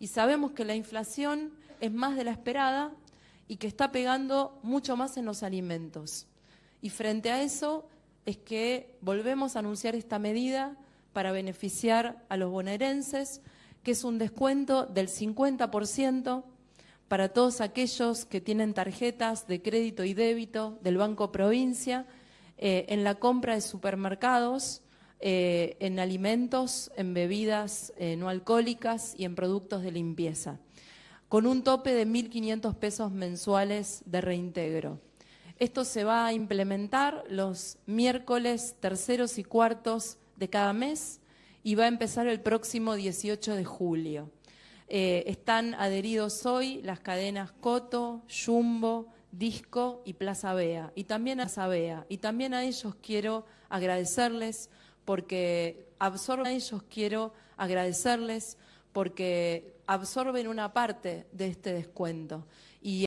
y sabemos que la inflación es más de la esperada y que está pegando mucho más en los alimentos. Y frente a eso es que volvemos a anunciar esta medida para beneficiar a los bonaerenses, que es un descuento del 50% para todos aquellos que tienen tarjetas de crédito y débito del Banco Provincia eh, en la compra de supermercados eh, en alimentos, en bebidas eh, no alcohólicas y en productos de limpieza, con un tope de 1.500 pesos mensuales de reintegro. Esto se va a implementar los miércoles terceros y cuartos de cada mes y va a empezar el próximo 18 de julio. Eh, están adheridos hoy las cadenas Coto, Jumbo, Disco y Plaza Bea. Y también Plaza Bea. Y también a ellos quiero agradecerles porque absorben ellos, quiero agradecerles porque absorben una parte de este descuento. Y